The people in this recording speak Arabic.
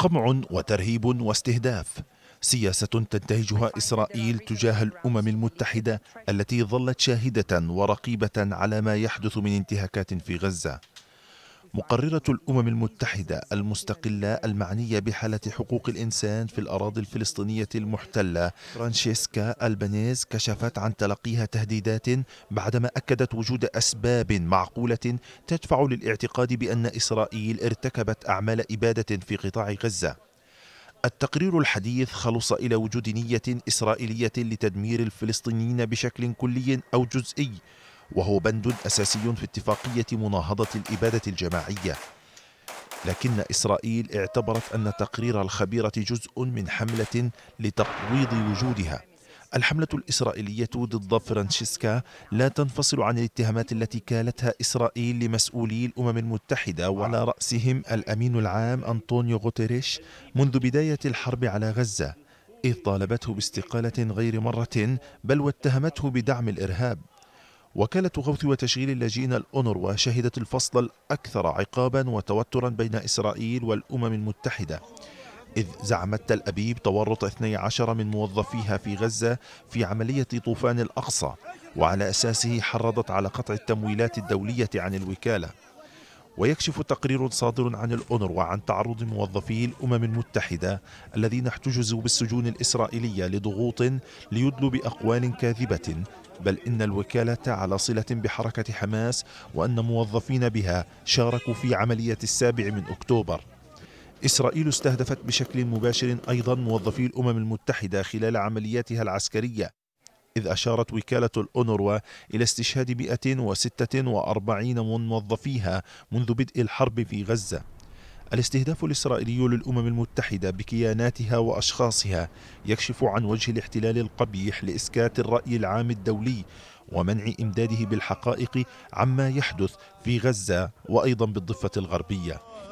قمع وترهيب واستهداف سياسة تنتهجها إسرائيل تجاه الأمم المتحدة التي ظلت شاهدة ورقيبة على ما يحدث من انتهاكات في غزة مقررة الأمم المتحدة المستقلة المعنية بحالة حقوق الإنسان في الأراضي الفلسطينية المحتلة فرانشيسكا ألبانيز كشفت عن تلقيها تهديدات بعدما أكدت وجود أسباب معقولة تدفع للاعتقاد بأن إسرائيل ارتكبت أعمال إبادة في قطاع غزة التقرير الحديث خلص إلى وجود نية إسرائيلية لتدمير الفلسطينيين بشكل كلي أو جزئي وهو بند أساسي في اتفاقية مناهضة الإبادة الجماعية لكن إسرائيل اعتبرت أن تقرير الخبيرة جزء من حملة لتقويض وجودها الحملة الإسرائيلية ضد فرانشيسكا لا تنفصل عن الاتهامات التي كالتها إسرائيل لمسؤولي الأمم المتحدة وعلى رأسهم الأمين العام أنطونيو غوتيريش منذ بداية الحرب على غزة إذ طالبته باستقالة غير مرة بل واتهمته بدعم الإرهاب وكالة غوث وتشغيل اللاجئين الأونروا شهدت الفصل الأكثر عقابا وتوترا بين إسرائيل والأمم المتحدة إذ زعمت تل أبيب تورط 12 من موظفيها في غزة في عملية طوفان الأقصى وعلى أساسه حرضت على قطع التمويلات الدولية عن الوكالة ويكشف تقرير صادر عن الأونروا عن تعرض موظفي الأمم المتحدة الذين احتجزوا بالسجون الإسرائيلية لضغوط ليدلوا بأقوال كاذبة بل إن الوكالة على صلة بحركة حماس وأن موظفين بها شاركوا في عملية السابع من أكتوبر إسرائيل استهدفت بشكل مباشر أيضا موظفي الأمم المتحدة خلال عملياتها العسكرية إذ أشارت وكالة الأونروا إلى استشهاد 146 من موظفيها منذ بدء الحرب في غزة الاستهداف الإسرائيلي للأمم المتحدة بكياناتها وأشخاصها يكشف عن وجه الاحتلال القبيح لإسكات الرأي العام الدولي ومنع إمداده بالحقائق عما يحدث في غزة وأيضا بالضفة الغربية